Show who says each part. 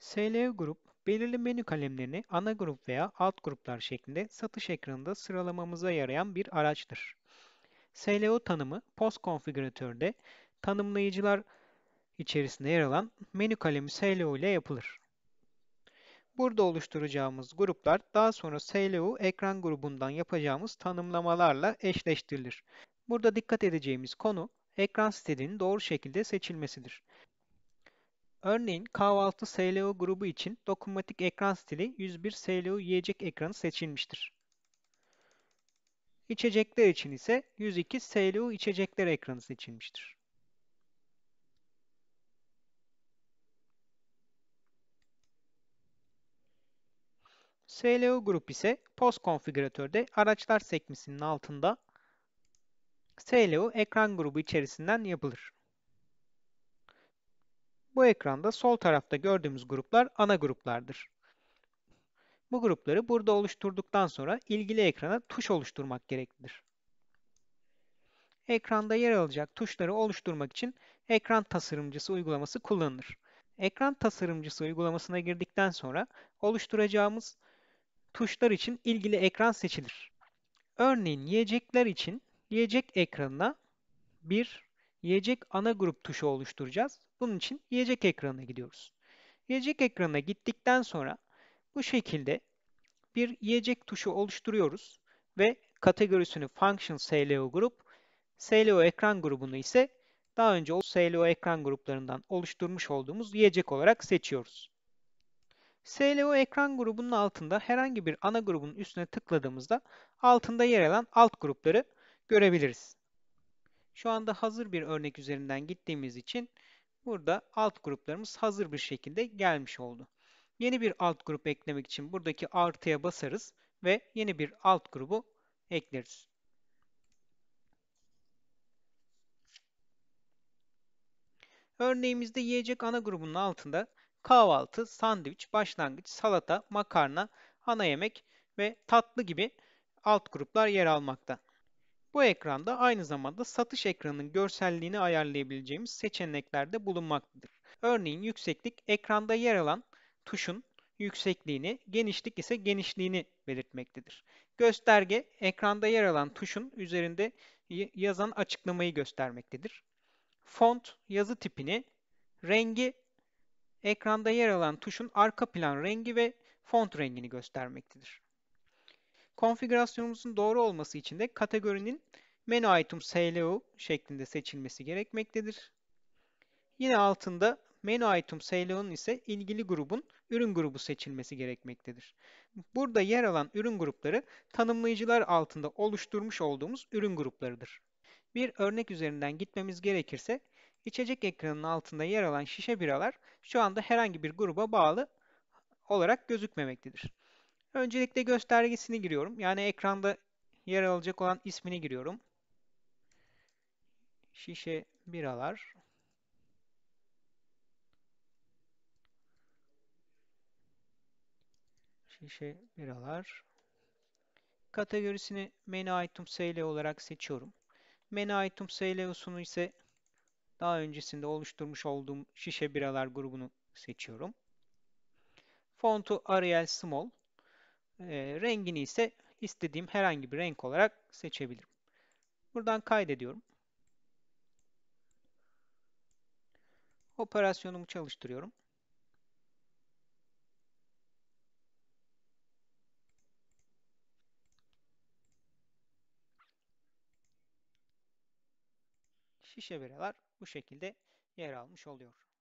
Speaker 1: SLE grup, belirli menü kalemlerini ana grup veya alt gruplar şeklinde satış ekranında sıralamamıza yarayan bir araçtır. SLO tanımı post konfigüratörde tanımlayıcılar içerisinde yer alan menü kalemi SLO ile yapılır. Burada oluşturacağımız gruplar daha sonra SLO ekran grubundan yapacağımız tanımlamalarla eşleştirilir. Burada dikkat edeceğimiz konu ekran stilinin doğru şekilde seçilmesidir. Örneğin kahvaltı SLO grubu için dokunmatik ekran stili 101 SLO yiyecek ekranı seçilmiştir. İçecekler için ise 102 SLO içecekler ekranı seçilmiştir. SLO grup ise post konfigüratörde araçlar sekmesinin altında SLO ekran grubu içerisinden yapılır. Bu ekranda sol tarafta gördüğümüz gruplar ana gruplardır. Bu grupları burada oluşturduktan sonra ilgili ekrana tuş oluşturmak gereklidir. Ekranda yer alacak tuşları oluşturmak için ekran tasarımcısı uygulaması kullanılır. Ekran tasarımcısı uygulamasına girdikten sonra oluşturacağımız tuşlar için ilgili ekran seçilir. Örneğin yiyecekler için yiyecek ekranına bir yiyecek ana grup tuşu oluşturacağız. Bunun için yiyecek ekranına gidiyoruz. Yiyecek ekranına gittikten sonra bu şekilde bir yiyecek tuşu oluşturuyoruz ve kategorisini Function SLO grup, SLO ekran grubunu ise daha önce o SLO ekran gruplarından oluşturmuş olduğumuz yiyecek olarak seçiyoruz. SLO ekran grubunun altında herhangi bir ana grubun üstüne tıkladığımızda altında yer alan alt grupları görebiliriz. Şu anda hazır bir örnek üzerinden gittiğimiz için burada alt gruplarımız hazır bir şekilde gelmiş oldu. Yeni bir alt grup eklemek için buradaki artıya basarız ve yeni bir alt grubu ekleriz. Örneğimizde yiyecek ana grubunun altında kahvaltı, sandviç, başlangıç, salata, makarna, ana yemek ve tatlı gibi alt gruplar yer almakta. Bu ekranda aynı zamanda satış ekranının görselliğini ayarlayabileceğimiz seçenekler de bulunmaktadır. Örneğin yükseklik ekranda yer alan tuşun yüksekliğini, genişlik ise genişliğini belirtmektedir. Gösterge ekranda yer alan tuşun üzerinde yazan açıklamayı göstermektedir. Font yazı tipini, rengi ekranda yer alan tuşun arka plan rengi ve font rengini göstermektedir. Konfigürasyonumuzun doğru olması için de kategorinin menü item SLO şeklinde seçilmesi gerekmektedir. Yine altında menü item SLO'nun ise ilgili grubun ürün grubu seçilmesi gerekmektedir. Burada yer alan ürün grupları tanımlayıcılar altında oluşturmuş olduğumuz ürün gruplarıdır. Bir örnek üzerinden gitmemiz gerekirse içecek ekranının altında yer alan şişe biralar şu anda herhangi bir gruba bağlı olarak gözükmemektedir. Öncelikle göstergesini giriyorum. Yani ekranda yer alacak olan ismini giriyorum. Şişe biralar. Şişe biralar. Kategorisini menü item SL olarak seçiyorum. Menü item usunu ise daha öncesinde oluşturmuş olduğum şişe biralar grubunu seçiyorum. Fontu Arial Small. Ee, rengini ise istediğim herhangi bir renk olarak seçebilirim. Buradan kaydediyorum. Operasyonumu çalıştırıyorum. Şişe bireler bu şekilde yer almış oluyor.